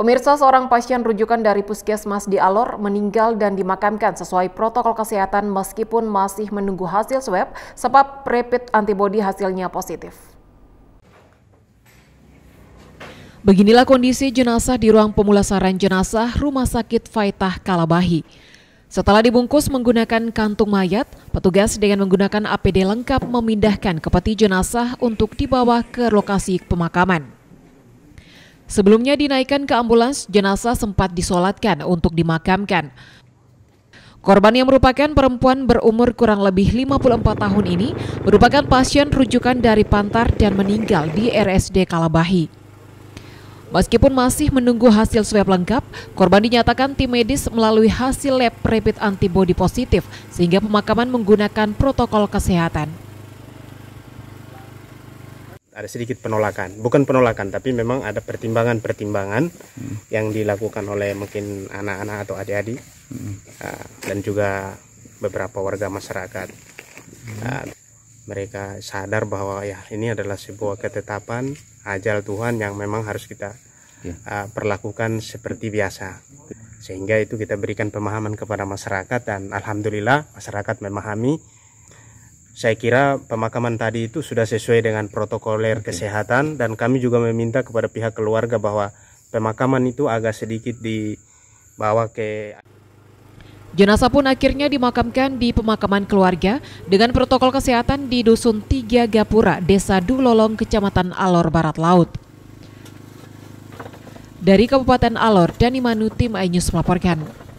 Pemirsa seorang pasien rujukan dari puskesmas di Alor meninggal dan dimakamkan sesuai protokol kesehatan meskipun masih menunggu hasil swab sebab rapid antibody hasilnya positif. Beginilah kondisi jenazah di ruang pemulasaran jenazah Rumah Sakit Faitah Kalabahi. Setelah dibungkus menggunakan kantung mayat, petugas dengan menggunakan APD lengkap memindahkan ke peti jenazah untuk dibawa ke lokasi pemakaman. Sebelumnya dinaikkan ke ambulans, jenazah sempat disolatkan untuk dimakamkan. Korban yang merupakan perempuan berumur kurang lebih 54 tahun ini merupakan pasien rujukan dari Pantar dan meninggal di RSD Kalabahi. Meskipun masih menunggu hasil swab lengkap, korban dinyatakan tim medis melalui hasil lab rapid antibody positif sehingga pemakaman menggunakan protokol kesehatan ada sedikit penolakan bukan penolakan tapi memang ada pertimbangan-pertimbangan hmm. yang dilakukan oleh mungkin anak-anak atau adik-adik hmm. uh, dan juga beberapa warga masyarakat hmm. uh, mereka sadar bahwa ya ini adalah sebuah ketetapan ajal Tuhan yang memang harus kita yeah. Ya. uh, perlakukan seperti biasa ya. sehingga itu kita berikan pemahaman kepada masyarakat dan alhamdulillah masyarakat memahami saya kira pemakaman tadi itu sudah sesuai dengan protokoler okay. kesehatan dan kami juga meminta kepada pihak keluarga bahwa pemakaman itu agak sedikit dibawa ke Jenazah pun akhirnya dimakamkan di pemakaman keluarga dengan protokol kesehatan di Dusun Tiga Gapura, Desa Dulolong, Kecamatan Alor Barat Laut. Dari Kabupaten Alor, Dani Manu, Tim Ainyus melaporkan.